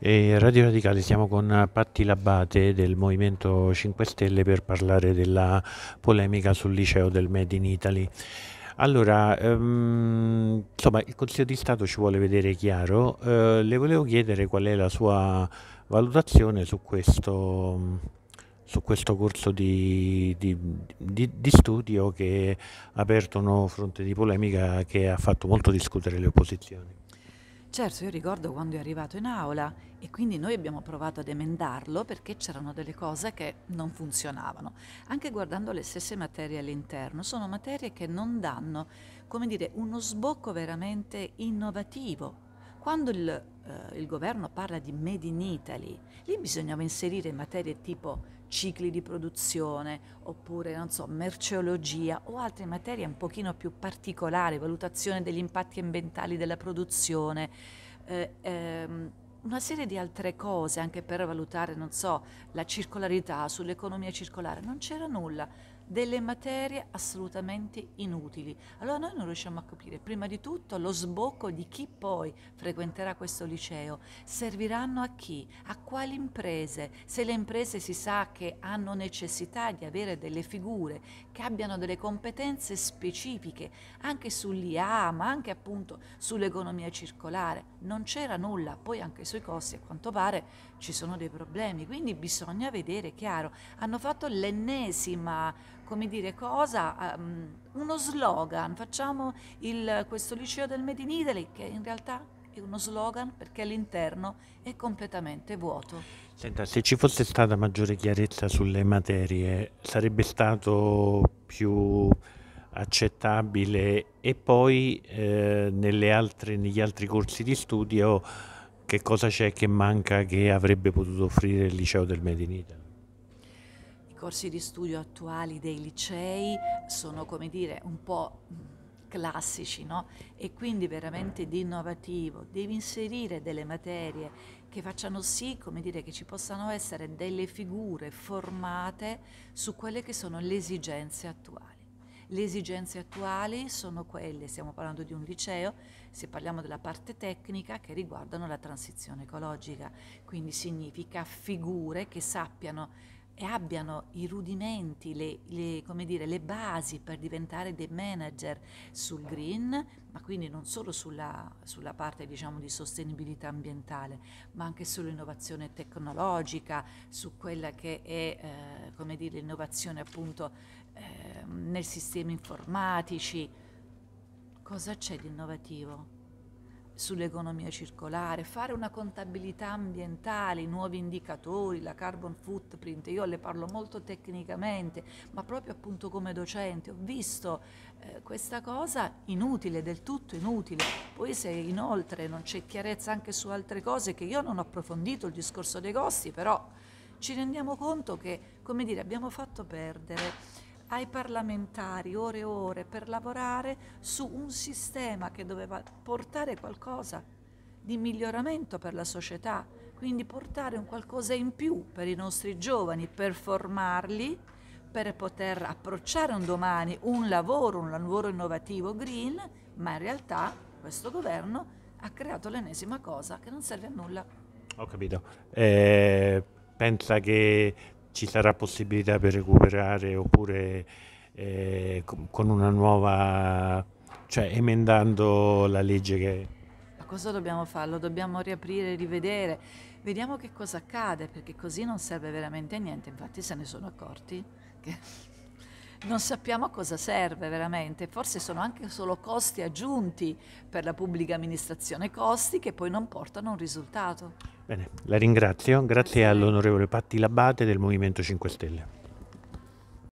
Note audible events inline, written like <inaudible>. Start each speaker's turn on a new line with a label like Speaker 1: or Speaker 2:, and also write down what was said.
Speaker 1: E Radio Radicale siamo con Patti Labate del Movimento 5 Stelle per parlare della polemica sul liceo del Made in Italy. Allora, um, insomma, il Consiglio di Stato ci vuole vedere chiaro. Uh, le volevo chiedere qual è la sua valutazione su questo, su questo corso di, di, di, di studio che ha aperto un fronte di polemica che ha fatto molto discutere le opposizioni.
Speaker 2: Certo, io ricordo quando è arrivato in aula e quindi noi abbiamo provato ad emendarlo perché c'erano delle cose che non funzionavano. Anche guardando le stesse materie all'interno, sono materie che non danno, come dire, uno sbocco veramente innovativo. Quando il eh, il governo parla di Made in Italy, lì bisognava inserire materie tipo cicli di produzione oppure, non so, merceologia o altre materie un pochino più particolari, valutazione degli impatti ambientali della produzione. Eh, ehm, una serie di altre cose anche per valutare, non so, la circolarità, sull'economia circolare, non c'era nulla delle materie assolutamente inutili. Allora noi non riusciamo a capire, prima di tutto, lo sbocco di chi poi frequenterà questo liceo, serviranno a chi, a quali imprese, se le imprese si sa che hanno necessità di avere delle figure che abbiano delle competenze specifiche anche sull'IA, ma anche appunto sull'economia circolare. Non c'era nulla, poi anche sui costi a quanto pare ci sono dei problemi, quindi bisogna vedere chiaro. Hanno fatto l'ennesima come dire, cosa, um, uno slogan, facciamo il, questo liceo del Made in Italy che in realtà è uno slogan perché l'interno è completamente vuoto.
Speaker 1: Senta, se ci fosse stata maggiore chiarezza sulle materie sarebbe stato più accettabile e poi eh, altre, negli altri corsi di studio che cosa c'è che manca che avrebbe potuto offrire il liceo del Made in Italy?
Speaker 2: corsi di studio attuali dei licei sono, come dire, un po' mm, classici, no? E quindi veramente di innovativo. Devi inserire delle materie che facciano sì, come dire, che ci possano essere delle figure formate su quelle che sono le esigenze attuali. Le esigenze attuali sono quelle, stiamo parlando di un liceo, se parliamo della parte tecnica, che riguardano la transizione ecologica, quindi significa figure che sappiano e abbiano i rudimenti, le, le, dire, le, basi per diventare dei manager sul green, ma quindi non solo sulla, sulla parte diciamo, di sostenibilità ambientale, ma anche sull'innovazione tecnologica, su quella che è eh, dire, l'innovazione appunto eh, nei sistemi informatici. Cosa c'è di innovativo? sull'economia circolare, fare una contabilità ambientale, i nuovi indicatori, la carbon footprint, io le parlo molto tecnicamente, ma proprio appunto come docente ho visto eh, questa cosa inutile, del tutto inutile. Poi se inoltre non c'è chiarezza anche su altre cose che io non ho approfondito il discorso dei costi, però ci rendiamo conto che, come dire, abbiamo fatto perdere ai parlamentari ore e ore per lavorare su un sistema che doveva portare qualcosa di miglioramento per la società, quindi portare un qualcosa in più per i nostri giovani, per formarli, per poter approcciare un domani un lavoro, un lavoro innovativo green, ma in realtà questo governo ha creato l'ennesima cosa che non serve a
Speaker 1: nulla. Ho capito. Eh, pensa che ci sarà possibilità per recuperare oppure eh, con una nuova, cioè emendando la legge che...
Speaker 2: Ma cosa dobbiamo farlo? Dobbiamo riaprire, rivedere, vediamo che cosa accade, perché così non serve veramente a niente, infatti se ne sono accorti che <laughs> non sappiamo a cosa serve veramente, forse sono anche solo costi aggiunti per la pubblica amministrazione, costi che poi non portano a un risultato. Bene,
Speaker 1: la ringrazio, grazie all'onorevole Patti Labate del Movimento 5 Stelle.